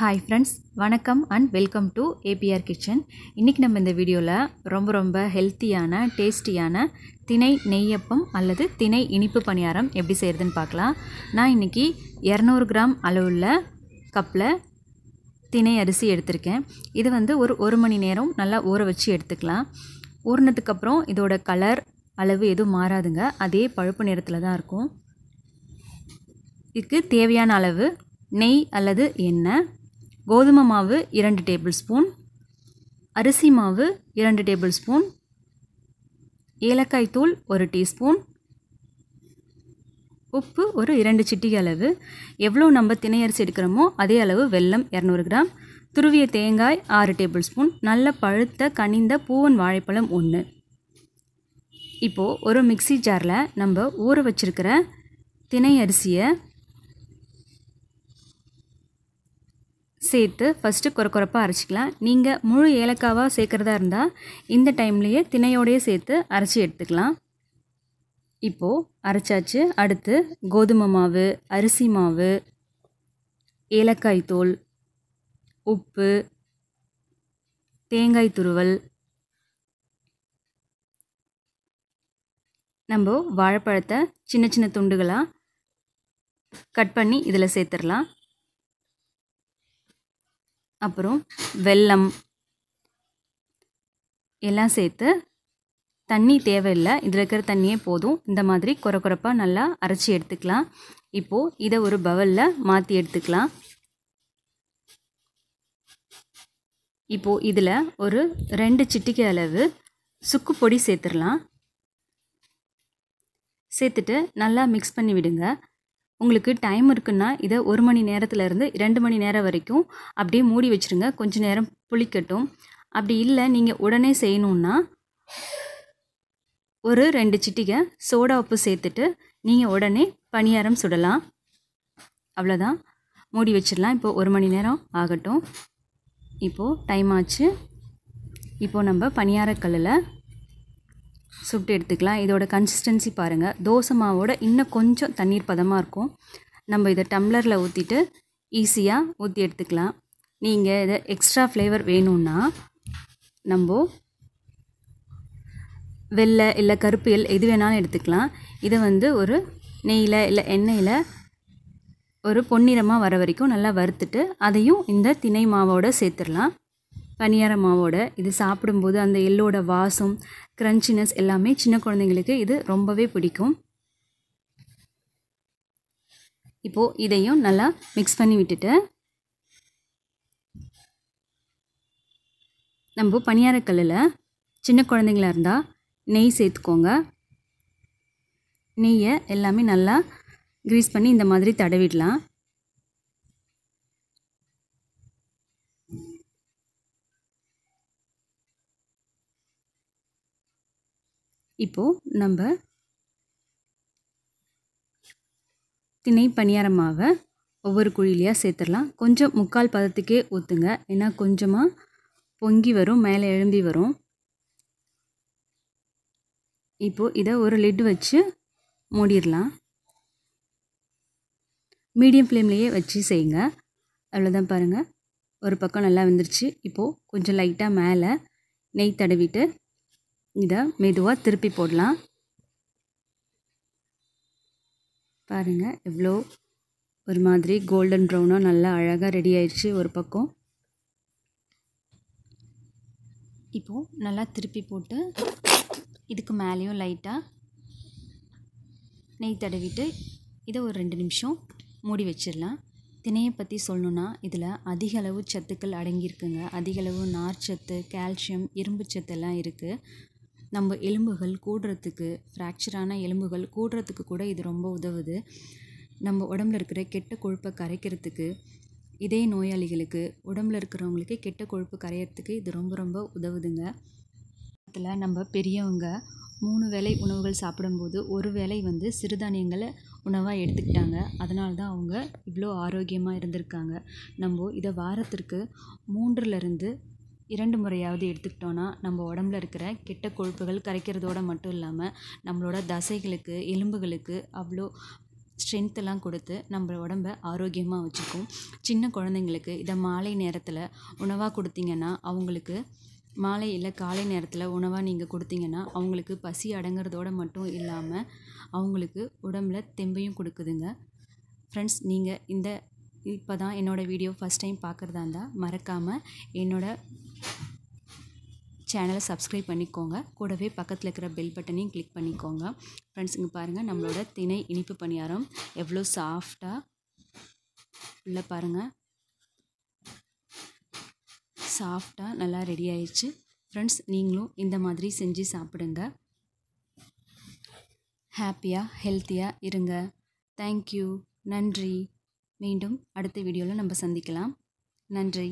hi friends வணக்கம் and welcome to ABR kitchen இன்றைக்கி நம்ம இந்த வீடியோவில் ரொம்ப ரொம்ப ஹெல்த்தியான டேஸ்டியான தினை நெய்யப்பம் அல்லது தினை இனிப்பு பணியாரம் எப்படி செய்கிறதுன்னு பார்க்கலாம் நான் இன்றைக்கி இரநூறு கிராம் அளவுள்ள கப்பில் தினை அரிசி எடுத்திருக்கேன் இது வந்து ஒரு ஒரு மணி நேரம் நல்லா ஊற வச்சு எடுத்துக்கலாம் ஊறினதுக்கப்புறம் இதோட கலர் அளவு எதுவும் மாறாதுங்க அதே பழுப்பு நிறத்தில் தான் இருக்கும் இதுக்கு தேவையான அளவு நெய் அல்லது எண்ணெய் கோதுமை மாவு இரண்டு டேபிள் ஸ்பூன் அரிசி மாவு இரண்டு டேபிள் ஸ்பூன் ஏலக்காய் தூள் ஒரு டீஸ்பூன் உப்பு ஒரு இரண்டு சிட்டிகை அளவு எவ்வளோ நம்ம திணையரிசி எடுக்கிறோமோ அதே அளவு வெல்லம் இரநூறு கிராம் துருவிய தேங்காய் ஆறு டேபிள் ஸ்பூன் நல்ல பழுத்த கனிந்த பூவன் வாழைப்பழம் ஒன்று இப்போது ஒரு மிக்சி ஜாரில் நம்ம ஊற வச்சுருக்கிற திணையரிசியை அரிசியை சேர்த்து ஃபஸ்ட்டு குறை குறைப்பாக அரைச்சிக்கலாம் நீங்கள் முழு ஏலக்காவாக சேர்க்குறதா இருந்தால் இந்த டைம்லேயே தினையோடையே சேர்த்து அரைச்சி எடுத்துக்கலாம் இப்போது அரைச்சாச்சு அடுத்து கோதுமை மாவு அரிசி மாவு ஏலக்காய் தோல் உப்பு தேங்காய் துருவல் நம்ம வாழைப்பழத்தை சின்ன சின்ன துண்டுகளாக கட் பண்ணி இதில் சேர்த்துடலாம் அப்புறம் வெல்லம் எல்லாம் சேர்த்து தண்ணி தேவையில்லை இதில் இருக்கிற தண்ணியே போதும் இந்த மாதிரி குறை குறைப்பாக நல்லா அரைச்சி எடுத்துக்கலாம் இப்போது இதை ஒரு பவலில் மாற்றி எடுத்துக்கலாம் இப்போது இதில் ஒரு ரெண்டு சிட்டிக்கை அளவு சுக்கு பொடி சேர்த்துடலாம் சேர்த்துட்டு நல்லா மிக்ஸ் பண்ணி விடுங்க உங்களுக்கு டைம் இருக்குன்னா இதை ஒரு மணி நேரத்துலேருந்து ரெண்டு மணி நேரம் வரைக்கும் அப்படியே மூடி வச்சுருங்க கொஞ்சம் நேரம் புளிக்கட்டும் அப்படி இல்லை நீங்கள் உடனே செய்யணுன்னா ஒரு ரெண்டு சிட்டிகை சோடா உப்பு சேர்த்துட்டு நீங்கள் உடனே பணியாரம் சுடலாம் அவ்வளோதான் மூடி வச்சிடலாம் இப்போது ஒரு மணி நேரம் ஆகட்டும் இப்போது டைம் ஆச்சு இப்போது நம்ம பணியாரக்கல்லில் சுட்டு எடுத்துக்கலாம் இதோட கன்சிஸ்டன்சி பாருங்கள் தோசை மாவோட இன்னும் கொஞ்சம் தண்ணீர் பதமாக இருக்கும் நம்ம இதை டம்ளரில் ஊற்றிட்டு ஈஸியாக ஊற்றி எடுத்துக்கலாம் நீங்கள் இதை எக்ஸ்ட்ரா ஃப்ளேவர் வேணும்னா நம்ம வெள்ளை இல்லை கருப்பியல் எது வேணாலும் எடுத்துக்கலாம் இதை வந்து ஒரு நெய்யில் இல்லை எண்ணெயில் ஒரு பொன்னிறமாக வர வரைக்கும் நல்லா வறுத்துட்டு அதையும் இந்த திணை மாவோடு சேர்த்துடலாம் பனியார மாவோட இது சாப்பிடும்போது அந்த எள்ளோட வாசம் க்ரன்ச்சினஸ் எல்லாமே சின்ன குழந்தைங்களுக்கு இது ரொம்பவே பிடிக்கும் இப்போது இதையும் நல்லா மிக்ஸ் பண்ணி விட்டுட்டு நம்ம பனியாரக்கல்லில் சின்ன குழந்தைங்களா இருந்தால் நெய் சேர்த்துக்கோங்க நெய்யை எல்லாமே நல்லா க்ரீஸ் பண்ணி இந்த மாதிரி தடவிடலாம் இப்போது நம்ம திணை பணியாரமாக மாவை ஒவ்வொரு குழியிலையாக சேர்த்துடலாம் கொஞ்சம் முக்கால் பதத்துக்கே ஊற்றுங்க ஏன்னா கொஞ்சமாக பொங்கி வரும் மேலே எழும்பி வரும் இப்போது இதை ஒரு லிட் வச்சு மூடிடலாம் மீடியம் ஃப்ளேம்லேயே வச்சு செய்யுங்க அவ்வளோதான் பாருங்கள் ஒரு பக்கம் நல்லா வந்துருச்சு இப்போது கொஞ்சம் லைட்டாக மேலே நெய் தடவிட்டு இதை மெதுவாக திருப்பி போடலாம் பாருங்கள் எவ்வளோ ஒரு மாதிரி கோல்டன் ப்ரௌனாக நல்லா அழகாக ரெடி ஆயிடுச்சு ஒரு பக்கம் இப்போது நல்லா திருப்பி போட்டு இதுக்கு மேலேயும் லைட்டாக நெய் தடவிட்டு இதை ஒரு ரெண்டு நிமிஷம் மூடி வச்சிடலாம் திணையை பற்றி சொல்லணுன்னா இதில் அதிக அளவு சத்துக்கள் அடங்கியிருக்குங்க அதிக அளவு நார்ச்சத்து கால்சியம் இரும்பு சத்து எல்லாம் இருக்குது நம்ம எலும்புகள் கூடுறதுக்கு ஃப்ராக்சரான எலும்புகள் கூடுறதுக்கு கூட இது ரொம்ப உதவுது நம்ம உடம்புல இருக்கிற கெட்ட கொழுப்பை கரைக்கிறதுக்கு இதய நோயாளிகளுக்கு உடம்புல இருக்கிறவங்களுக்கு கெட்ட கொழுப்பு கரையிறதுக்கு இது ரொம்ப ரொம்ப உதவுதுங்க அதில் நம்ம பெரியவங்க மூணு வேளை உணவுகள் சாப்பிடும்போது ஒரு வேளை வந்து சிறுதானியங்களை உணவாக எடுத்துக்கிட்டாங்க அதனால தான் அவங்க இவ்வளோ ஆரோக்கியமாக இருந்திருக்காங்க நம்ம இதை வாரத்திற்கு மூன்றுலேருந்து இரண்டு முறையாவது எடுத்துக்கிட்டோன்னா நம்ம உடம்புல இருக்கிற கெட்ட கொழுப்புகள் கரைக்கிறதோடு மட்டும் இல்லாமல் நம்மளோட தசைகளுக்கு எலும்புகளுக்கு அவ்வளோ ஸ்ட்ரென்த்தெல்லாம் கொடுத்து நம்ம உடம்ப ஆரோக்கியமாக வச்சுக்கும் சின்ன குழந்தைங்களுக்கு இதை மாலை நேரத்தில் உணவாக கொடுத்தீங்கன்னா அவங்களுக்கு மாலை இல்லை காலை நேரத்தில் உணவாக நீங்கள் கொடுத்தீங்கன்னா அவங்களுக்கு பசி அடங்கிறதோடு மட்டும் இல்லாமல் அவங்களுக்கு உடம்புல தெம்பையும் கொடுக்குதுங்க ஃப்ரெண்ட்ஸ் நீங்கள் இந்த இப்போ தான் என்னோடய வீடியோ ஃபஸ்ட் டைம் பார்க்குறதா இருந்தால் மறக்காமல் என்னோடய சேனலை சப்ஸ்கிரைப் பண்ணிக்கோங்க கூடவே பக்கத்தில் இருக்கிற பெல் பட்டனையும் கிளிக் பண்ணிக்கோங்க ஃப்ரெண்ட்ஸ் இங்கே பாருங்கள் நம்மளோட திணை இனிப்பு பணியாரம் எவ்வளோ சாஃப்டாக உள்ளே பாருங்கள் சாஃப்டாக நல்லா ரெடி ஆயிடுச்சு ஃப்ரெண்ட்ஸ் நீங்களும் இந்த மாதிரி செஞ்சு சாப்பிடுங்க ஹாப்பியாக ஹெல்த்தியாக இருங்க தேங்க்யூ நன்றி மீண்டும் அடுத்த வீடியோவில் நம்ம சந்திக்கலாம் நன்றி